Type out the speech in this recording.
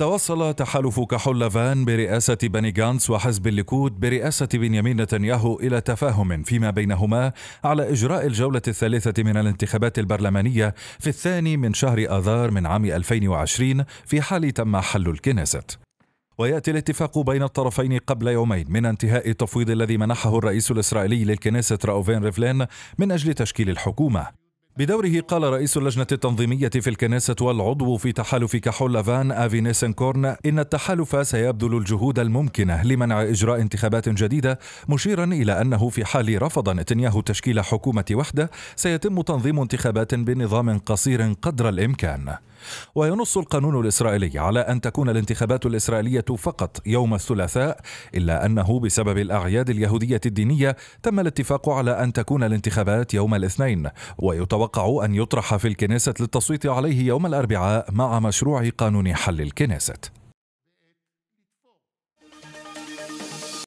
توصل تحالف فان برئاسة بني غانس وحزب الليكود برئاسة بنيامين نتنياهو إلى تفاهم فيما بينهما على إجراء الجولة الثالثة من الانتخابات البرلمانية في الثاني من شهر آذار من عام 2020 في حال تم حل الكنيست وياتي الاتفاق بين الطرفين قبل يومين من انتهاء التفويض الذي منحه الرئيس الاسرائيلي للكنيست راوفين ريفلين من اجل تشكيل الحكومه بدوره قال رئيس اللجنة التنظيمية في الكنيسة والعضو في تحالف كحول لافان آفي نيسنكورن إن التحالف سيبذل الجهود الممكنة لمنع إجراء انتخابات جديدة مشيرا إلى أنه في حال رفض نتنياهو تشكيل حكومة وحدة سيتم تنظيم انتخابات بنظام قصير قدر الإمكان وينص القانون الإسرائيلي على أن تكون الانتخابات الإسرائيلية فقط يوم الثلاثاء إلا أنه بسبب الأعياد اليهودية الدينية تم الاتفاق على أن تكون الانتخابات يوم الاثنين ويتوقع يتوقع أن يطرح في الكنيسة للتصويت عليه يوم الأربعاء مع مشروع قانون حل الكنيسة